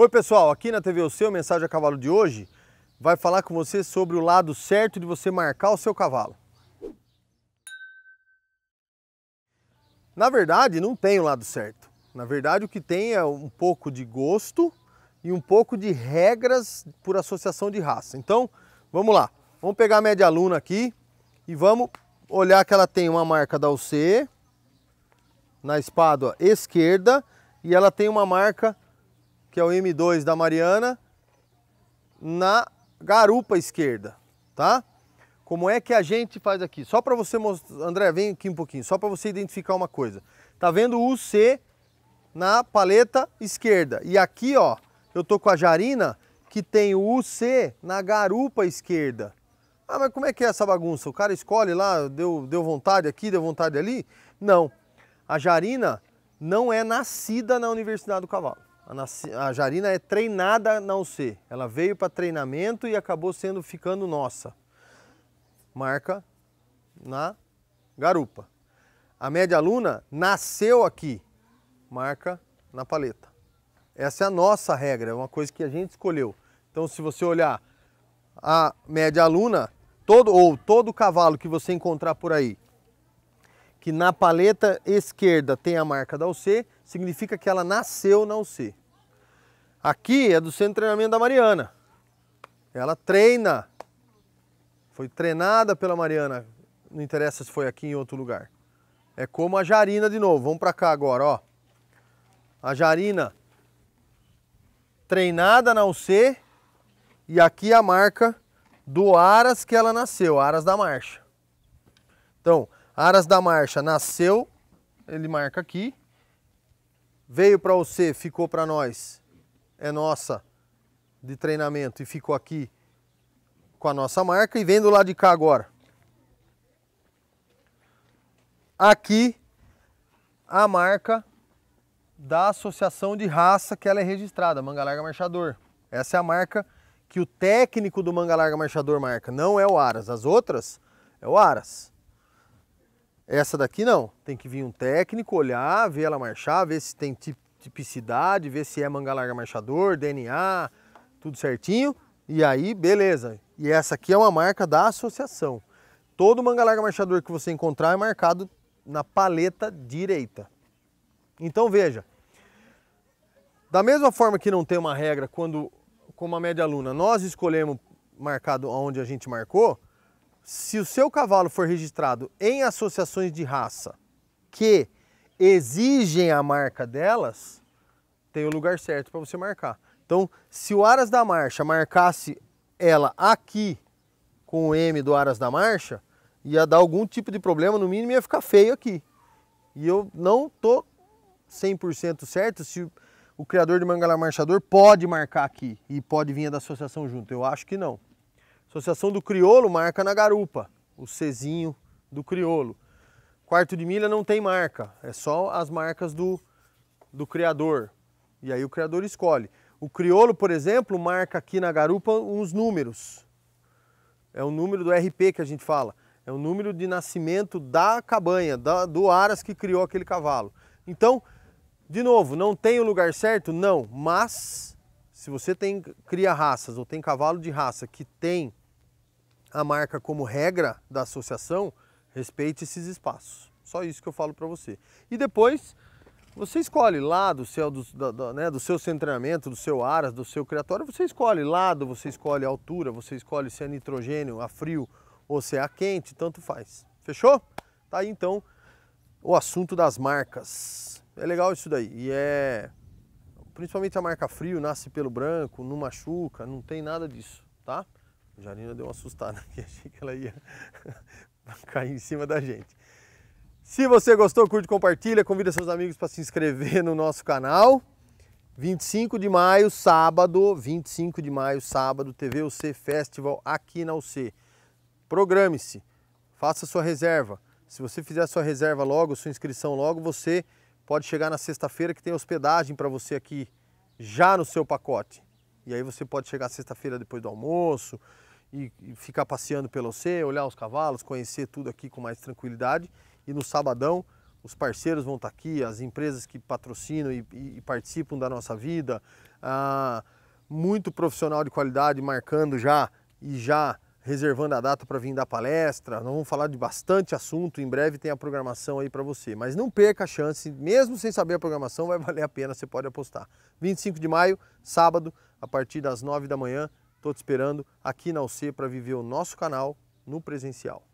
Oi pessoal, aqui na TV O Seu, Mensagem a Cavalo de hoje, vai falar com você sobre o lado certo de você marcar o seu cavalo. Na verdade, não tem o lado certo. Na verdade, o que tem é um pouco de gosto e um pouco de regras por associação de raça. Então, vamos lá. Vamos pegar a média aluna aqui e vamos olhar que ela tem uma marca da UC na espádua esquerda e ela tem uma marca que é o M2 da Mariana, na garupa esquerda, tá? Como é que a gente faz aqui? Só para você mostrar, André, vem aqui um pouquinho, só para você identificar uma coisa. Tá vendo o C na paleta esquerda. E aqui, ó, eu tô com a jarina que tem o UC na garupa esquerda. Ah, mas como é que é essa bagunça? O cara escolhe lá, deu, deu vontade aqui, deu vontade ali? Não. A jarina não é nascida na Universidade do Cavalo a Jarina é treinada na UC. Ela veio para treinamento e acabou sendo ficando nossa. Marca na garupa. A média aluna nasceu aqui. Marca na paleta. Essa é a nossa regra, é uma coisa que a gente escolheu. Então, se você olhar a média aluna, todo ou todo cavalo que você encontrar por aí, que na paleta esquerda tem a marca da UC, significa que ela nasceu na UC. Aqui é do centro de treinamento da Mariana. Ela treina. Foi treinada pela Mariana. Não interessa se foi aqui em outro lugar. É como a Jarina de novo. Vamos para cá agora, ó. A Jarina treinada na UC e aqui a marca do Aras que ela nasceu, Aras da Marcha. Então, Aras da Marcha nasceu, ele marca aqui, veio para você, ficou para nós é nossa de treinamento e ficou aqui com a nossa marca e vem do lado de cá agora. Aqui a marca da associação de raça que ela é registrada, Manga Larga Marchador. Essa é a marca que o técnico do Manga Larga Marchador marca, não é o Aras. As outras é o Aras. Essa daqui não, tem que vir um técnico, olhar, ver ela marchar, ver se tem tipo tipicidade, ver se é manga larga marchador, DNA, tudo certinho. E aí, beleza. E essa aqui é uma marca da associação. Todo manga larga marchador que você encontrar é marcado na paleta direita. Então veja, da mesma forma que não tem uma regra quando, como a média aluna, nós escolhemos marcado onde a gente marcou, se o seu cavalo for registrado em associações de raça que exigem a marca delas, tem o lugar certo para você marcar. Então, se o Aras da Marcha marcasse ela aqui com o M do Aras da Marcha, ia dar algum tipo de problema, no mínimo ia ficar feio aqui. E eu não tô 100% certo se o criador de Mangala Marchador pode marcar aqui e pode vir da associação junto. Eu acho que não. Associação do Criolo marca na garupa, o Czinho do Criolo. Quarto de milha não tem marca, é só as marcas do, do criador. E aí o criador escolhe. O criolo, por exemplo, marca aqui na garupa uns números. É o número do RP que a gente fala. É o número de nascimento da cabanha, da, do aras que criou aquele cavalo. Então, de novo, não tem o lugar certo? Não, mas se você tem cria raças ou tem cavalo de raça que tem a marca como regra da associação, Respeite esses espaços. Só isso que eu falo para você. E depois, você escolhe lá do seu, do, do, né, do seu centramento, do seu aras, do seu criatório, você escolhe lado, você escolhe altura, você escolhe se é nitrogênio, a frio ou se é a quente, tanto faz. Fechou? Tá aí então o assunto das marcas. É legal isso daí. E é. Principalmente a marca frio, nasce pelo branco, não machuca, não tem nada disso, tá? A deu uma assustada aqui, achei que ela ia cair em cima da gente. Se você gostou, curte, compartilha, convida seus amigos para se inscrever no nosso canal. 25 de maio, sábado, 25 de maio, sábado, TV UC Festival aqui na UC. Programe-se, faça sua reserva. Se você fizer sua reserva logo, sua inscrição logo, você pode chegar na sexta-feira que tem hospedagem para você aqui já no seu pacote. E aí você pode chegar sexta-feira depois do almoço, e, ficar passeando pelo C, olhar os cavalos, conhecer tudo aqui com mais tranquilidade. E no sabadão, os parceiros vão estar tá aqui, as empresas que patrocinam e, e, e participam da nossa vida, ah, muito profissional de qualidade marcando já e já reservando a data para vir dar palestra. Nós vamos falar de bastante assunto, em breve tem a programação aí para você. Mas não perca a chance, mesmo sem saber a programação, vai valer a pena, você pode apostar. 25 de maio, sábado, a partir das 9 da manhã, Estou te esperando aqui na UC para viver o nosso canal no presencial.